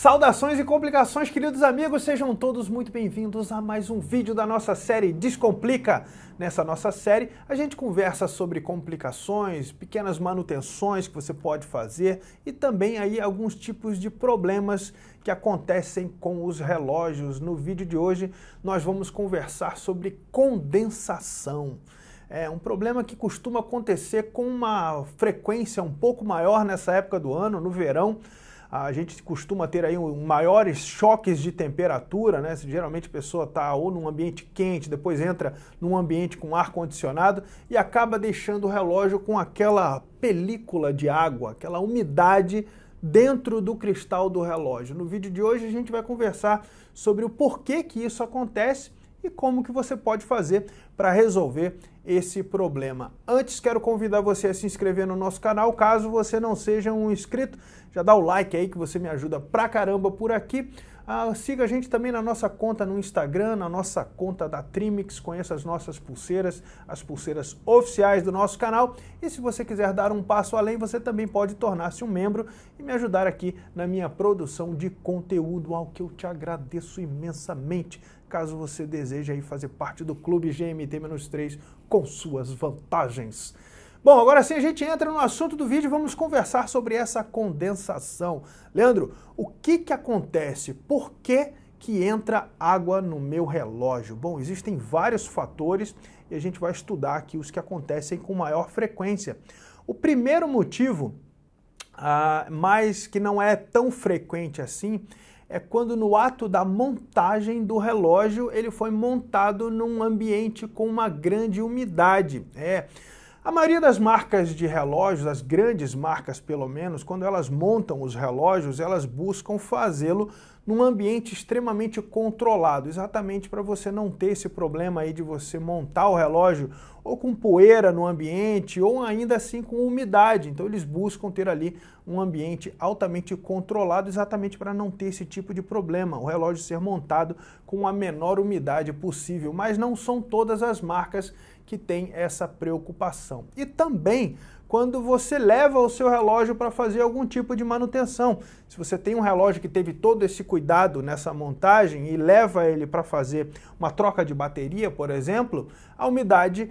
Saudações e complicações, queridos amigos, sejam todos muito bem-vindos a mais um vídeo da nossa série Descomplica. Nessa nossa série, a gente conversa sobre complicações, pequenas manutenções que você pode fazer e também aí alguns tipos de problemas que acontecem com os relógios. No vídeo de hoje, nós vamos conversar sobre condensação. É um problema que costuma acontecer com uma frequência um pouco maior nessa época do ano, no verão a gente costuma ter aí maiores choques de temperatura, né? Geralmente a pessoa está ou num ambiente quente, depois entra num ambiente com ar condicionado e acaba deixando o relógio com aquela película de água, aquela umidade dentro do cristal do relógio. No vídeo de hoje a gente vai conversar sobre o porquê que isso acontece e como que você pode fazer para resolver esse problema. Antes quero convidar você a se inscrever no nosso canal, caso você não seja um inscrito, já dá o like aí que você me ajuda pra caramba por aqui. Ah, siga a gente também na nossa conta no Instagram, na nossa conta da Trimix, conheça as nossas pulseiras, as pulseiras oficiais do nosso canal. E se você quiser dar um passo além, você também pode tornar-se um membro e me ajudar aqui na minha produção de conteúdo, ao que eu te agradeço imensamente. Caso você deseje aí fazer parte do Clube GMT-3 com suas vantagens. Bom, agora sim a gente entra no assunto do vídeo e vamos conversar sobre essa condensação. Leandro, o que que acontece? Por que que entra água no meu relógio? Bom, existem vários fatores e a gente vai estudar aqui os que acontecem com maior frequência. O primeiro motivo, ah, mas que não é tão frequente assim, é quando no ato da montagem do relógio ele foi montado num ambiente com uma grande umidade. É. A maioria das marcas de relógios, as grandes marcas pelo menos, quando elas montam os relógios, elas buscam fazê-lo num ambiente extremamente controlado, exatamente para você não ter esse problema aí de você montar o relógio ou com poeira no ambiente ou ainda assim com umidade. Então eles buscam ter ali um ambiente altamente controlado exatamente para não ter esse tipo de problema, o relógio ser montado com a menor umidade possível, mas não são todas as marcas que tem essa preocupação. E também quando você leva o seu relógio para fazer algum tipo de manutenção. Se você tem um relógio que teve todo esse cuidado nessa montagem e leva ele para fazer uma troca de bateria, por exemplo, a umidade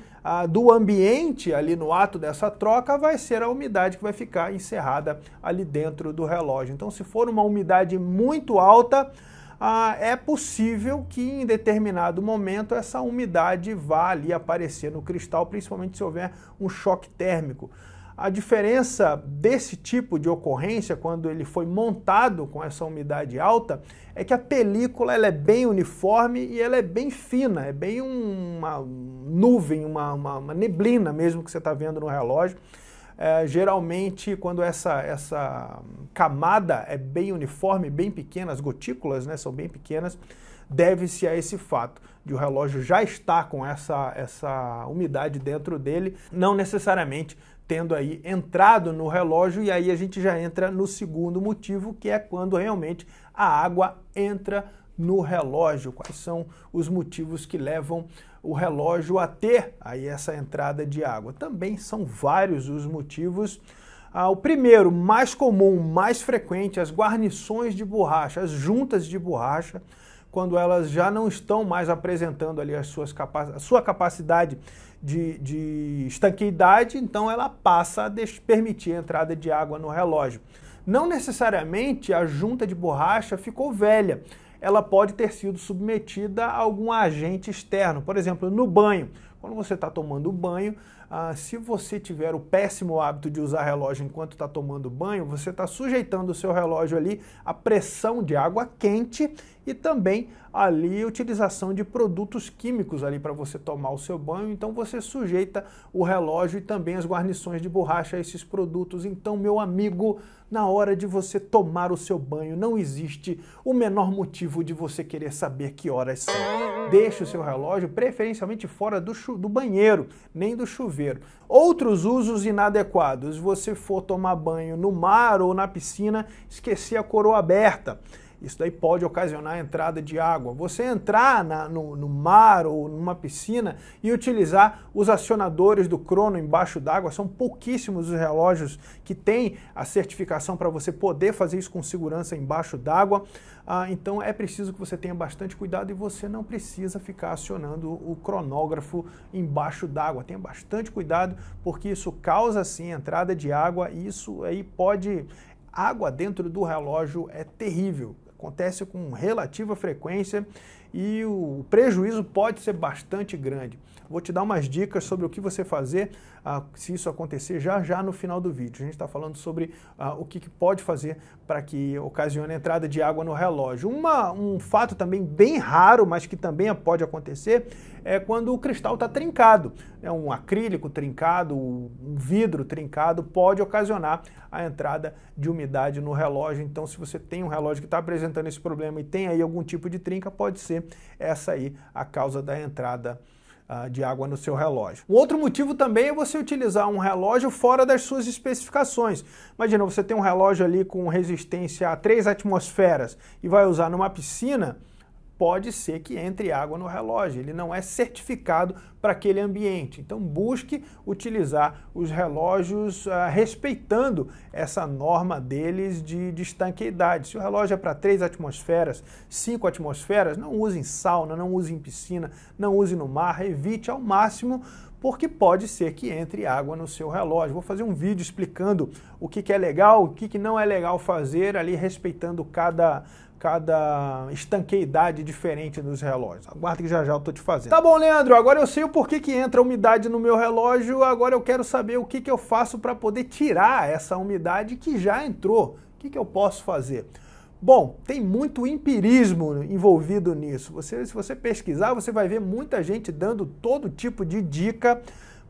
do ambiente ali no ato dessa troca vai ser a umidade que vai ficar encerrada ali dentro do relógio. Então, se for uma umidade muito alta, ah, é possível que em determinado momento essa umidade vá ali aparecer no cristal, principalmente se houver um choque térmico. A diferença desse tipo de ocorrência, quando ele foi montado com essa umidade alta, é que a película ela é bem uniforme e ela é bem fina, é bem uma nuvem, uma, uma, uma neblina mesmo que você está vendo no relógio é, geralmente, quando essa, essa camada é bem uniforme, bem pequena, as gotículas né, são bem pequenas, deve-se a esse fato de o relógio já estar com essa, essa umidade dentro dele, não necessariamente tendo aí entrado no relógio, e aí a gente já entra no segundo motivo, que é quando realmente a água entra no relógio. Quais são os motivos que levam o relógio a ter aí essa entrada de água. Também são vários os motivos. Ah, o primeiro, mais comum, mais frequente, as guarnições de borracha, as juntas de borracha, quando elas já não estão mais apresentando ali as suas capac a sua capacidade de, de estanqueidade, então ela passa a permitir a entrada de água no relógio. Não necessariamente a junta de borracha ficou velha, ela pode ter sido submetida a algum agente externo. Por exemplo, no banho. Quando você está tomando banho, ah, se você tiver o péssimo hábito de usar relógio enquanto está tomando banho, você está sujeitando o seu relógio ali à pressão de água quente e também ali utilização de produtos químicos ali para você tomar o seu banho. Então você sujeita o relógio e também as guarnições de borracha a esses produtos. Então, meu amigo, na hora de você tomar o seu banho, não existe o menor motivo de você querer saber que horas são. Deixe o seu relógio, preferencialmente fora do, do banheiro, nem do chuveiro chuveiro. Outros usos inadequados: se você for tomar banho no mar ou na piscina, esquecer a coroa aberta. Isso daí pode ocasionar a entrada de água. Você entrar na, no, no, mar ou numa piscina e utilizar os acionadores do crono embaixo d'água, são pouquíssimos os relógios que têm a certificação para você poder fazer isso com segurança embaixo d'água. Ah, então é preciso que você tenha bastante cuidado e você não precisa ficar acionando o cronógrafo embaixo d'água. Tenha bastante cuidado porque isso causa sim entrada de água e isso aí pode água dentro do relógio é terrível acontece com relativa frequência e o prejuízo pode ser bastante grande. Vou te dar umas dicas sobre o que você fazer se isso acontecer já já no final do vídeo. A gente está falando sobre o que, que, pode fazer para que ocasione a entrada de água no relógio. Uma, um fato também bem raro, mas que também pode acontecer, é quando o cristal está trincado. é Um acrílico trincado, um vidro trincado pode ocasionar a entrada de umidade no relógio. Então, se você tem um relógio que está apresentando esse problema e tem aí algum tipo de trinca, pode ser essa aí a causa da entrada ah, de água no seu relógio. Um outro motivo também é você utilizar um relógio fora das suas especificações. Imagina, você tem um relógio ali com resistência a 3 atmosferas e vai usar numa piscina, pode ser que entre água no relógio, ele não é certificado para aquele ambiente. Então busque utilizar os relógios ah, respeitando essa norma deles de, de estanqueidade. Se o relógio é para três atmosferas, cinco atmosferas, não use em sauna, não use em piscina, não use no mar, evite ao máximo porque pode ser que entre água no seu relógio. Vou fazer um vídeo explicando o que, que é legal, o que, que não é legal fazer ali, respeitando cada, cada estanqueidade diferente nos relógios. Aguarda que já já eu tô te fazendo. Tá bom, Leandro, agora eu sei o porquê que entra umidade no meu relógio, agora eu quero saber o que, que eu faço para poder tirar essa umidade que já entrou. O que, que eu posso fazer? Bom, tem muito empirismo envolvido nisso. Você, se você pesquisar, você vai ver muita gente dando todo tipo de dica,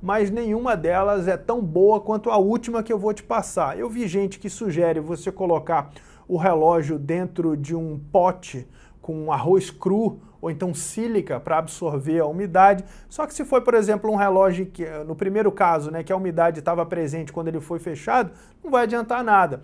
mas nenhuma delas é tão boa quanto a última que eu vou te passar. Eu vi gente que sugere você colocar o relógio dentro de um pote com arroz cru ou então sílica para absorver a umidade. Só que se foi, por exemplo, um relógio que, no primeiro caso, né, que a umidade estava presente quando ele foi fechado, não vai adiantar nada.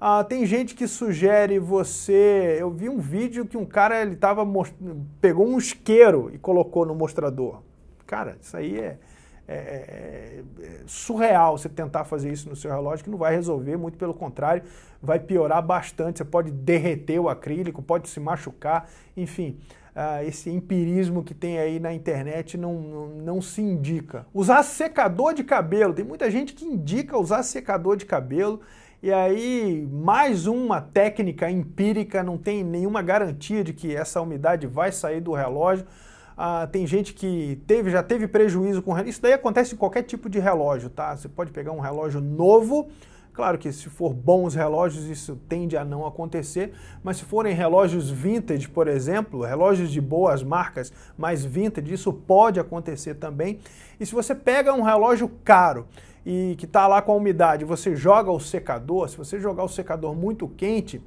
Ah, tem gente que sugere você. Eu vi um vídeo que um cara ele tava most... pegou um isqueiro e colocou no mostrador. Cara, isso aí é é é, é, é, surreal você tentar fazer isso no seu relógio, que não vai resolver, muito pelo contrário, vai piorar bastante. Você pode derreter o acrílico, pode se machucar, enfim. Uh, esse empirismo que tem aí na internet não, não, não se indica. Usar secador de cabelo, tem muita gente que indica usar secador de cabelo. E aí, mais uma técnica empírica, não tem nenhuma garantia de que essa umidade vai sair do relógio ah, tem gente que teve, já teve prejuízo com relógio. Isso daí acontece em qualquer tipo de relógio, tá? Você pode pegar um relógio novo. Claro que se for bons relógios, isso tende a não acontecer, mas se forem relógios vintage, por exemplo, relógios de boas marcas, mas vintage, isso pode acontecer também. E se você pega um relógio caro e que está lá com a umidade, você joga o secador, se você jogar o secador muito quente,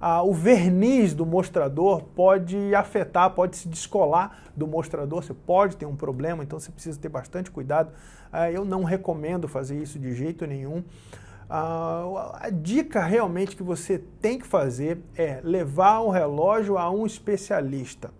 ah, o verniz do mostrador pode afetar, pode se descolar do mostrador, você pode ter um problema, então você precisa ter bastante cuidado. Ah, eu não recomendo fazer isso de jeito nenhum. Ah, a dica realmente que você tem que fazer é levar o relógio a um especialista.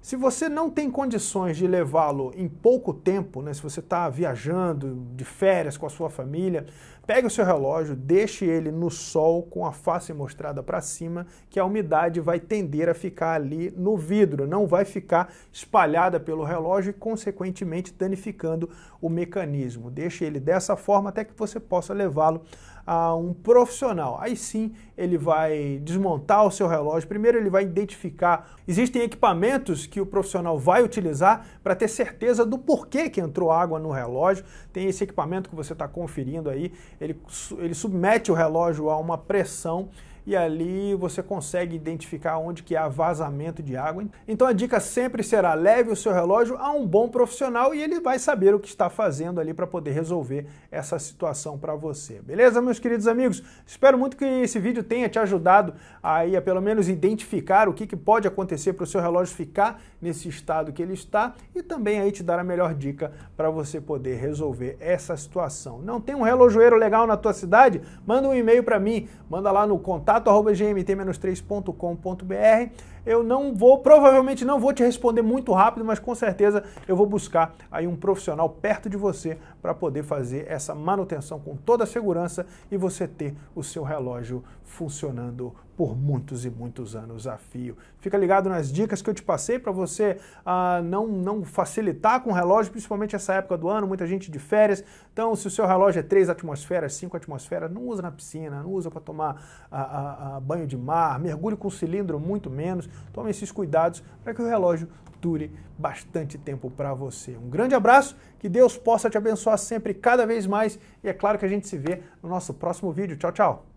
Se você não tem condições de levá-lo em pouco tempo, né, se você está viajando de férias com a sua família, Pegue o seu relógio, deixe ele no sol com a face mostrada para cima, que a umidade vai tender a ficar ali no vidro, não vai ficar espalhada pelo relógio e, consequentemente, danificando o mecanismo. Deixe ele dessa forma até que você possa levá-lo a um profissional. Aí sim ele vai desmontar o seu relógio. Primeiro ele vai identificar. Existem equipamentos que o profissional vai utilizar para ter certeza do porquê que entrou água no relógio. Tem esse equipamento que você está conferindo aí. Ele, ele submete o relógio a uma pressão e ali você consegue identificar onde que há vazamento de água. Então a dica sempre será leve o seu relógio a um bom profissional e ele vai saber o que está fazendo ali para poder resolver essa situação para você. Beleza, meus queridos amigos? Espero muito que esse vídeo tenha te ajudado aí a pelo menos identificar o que, que pode acontecer para o seu relógio ficar nesse estado que ele está e também aí te dar a melhor dica para você poder resolver essa situação. Não tem um relojoeiro legal na tua cidade? Manda um e-mail para mim, manda lá no contato contato arroba gmt-3.com.br eu não vou, provavelmente não vou te responder muito rápido, mas com certeza eu vou buscar aí um profissional perto de você para poder fazer essa manutenção com toda a segurança e você ter o seu relógio funcionando por muitos e muitos anos a fio. Fica ligado nas dicas que eu te passei para você ah, não, não facilitar com o relógio, principalmente essa época do ano, muita gente de férias. Então, se o seu relógio é 3 atmosferas, 5 atmosferas, não usa na piscina, não usa para tomar ah, ah, ah, banho de mar, mergulho com cilindro muito menos, Tome esses cuidados para que o relógio dure bastante tempo para você. Um grande abraço, que Deus possa te abençoar sempre, cada vez mais, e é claro que a gente se vê no nosso próximo vídeo. Tchau, tchau!